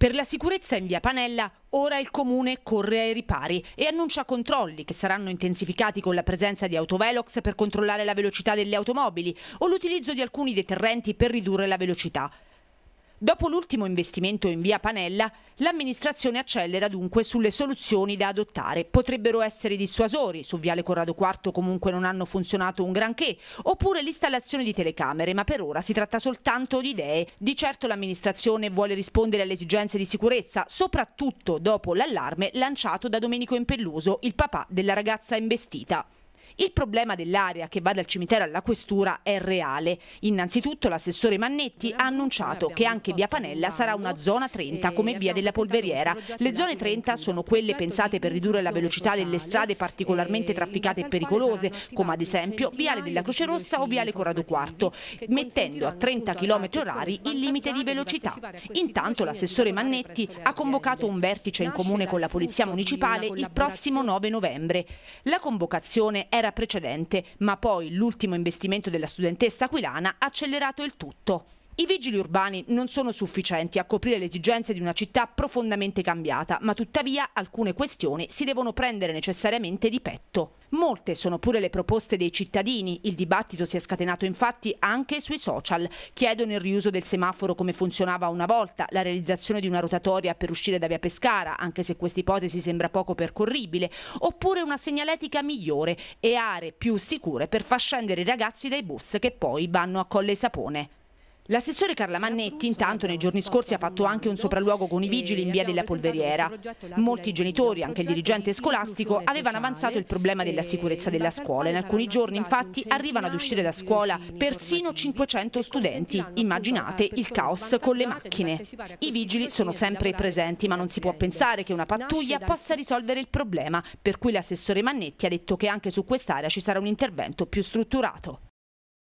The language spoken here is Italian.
Per la sicurezza in via Panella ora il comune corre ai ripari e annuncia controlli che saranno intensificati con la presenza di autovelox per controllare la velocità delle automobili o l'utilizzo di alcuni deterrenti per ridurre la velocità. Dopo l'ultimo investimento in via Panella, l'amministrazione accelera dunque sulle soluzioni da adottare. Potrebbero essere dissuasori, su Viale Corrado IV comunque non hanno funzionato un granché, oppure l'installazione di telecamere, ma per ora si tratta soltanto di idee. Di certo l'amministrazione vuole rispondere alle esigenze di sicurezza, soprattutto dopo l'allarme lanciato da Domenico Impelluso, il papà della ragazza investita. Il problema dell'area che va dal cimitero alla questura è reale. Innanzitutto l'assessore Mannetti ha annunciato che anche via Panella sarà una zona 30 come via della polveriera. Le zone 30 sono quelle pensate per ridurre la velocità delle strade particolarmente eh, trafficate e pericolose, come ad esempio Viale della Croce Rossa o Viale Corrado IV, mettendo a 30 km orari il limite di velocità. Intanto l'assessore Mannetti ha convocato un vertice in comune con la Polizia Municipale il prossimo 9 novembre. La convocazione è era precedente, ma poi l'ultimo investimento della studentessa aquilana ha accelerato il tutto. I vigili urbani non sono sufficienti a coprire le esigenze di una città profondamente cambiata, ma tuttavia alcune questioni si devono prendere necessariamente di petto. Molte sono pure le proposte dei cittadini, il dibattito si è scatenato infatti anche sui social. Chiedono il riuso del semaforo come funzionava una volta, la realizzazione di una rotatoria per uscire da via Pescara, anche se questa ipotesi sembra poco percorribile, oppure una segnaletica migliore e aree più sicure per far scendere i ragazzi dai bus che poi vanno a Colle Sapone. L'assessore Carla Mannetti intanto nei giorni scorsi ha fatto anche un sopralluogo con i vigili in via della Polveriera. Molti genitori, anche il dirigente scolastico, avevano avanzato il problema della sicurezza della scuola. In alcuni giorni infatti arrivano ad uscire da scuola persino 500 studenti. Immaginate il caos con le macchine. I vigili sono sempre presenti ma non si può pensare che una pattuglia possa risolvere il problema, per cui l'assessore Mannetti ha detto che anche su quest'area ci sarà un intervento più strutturato.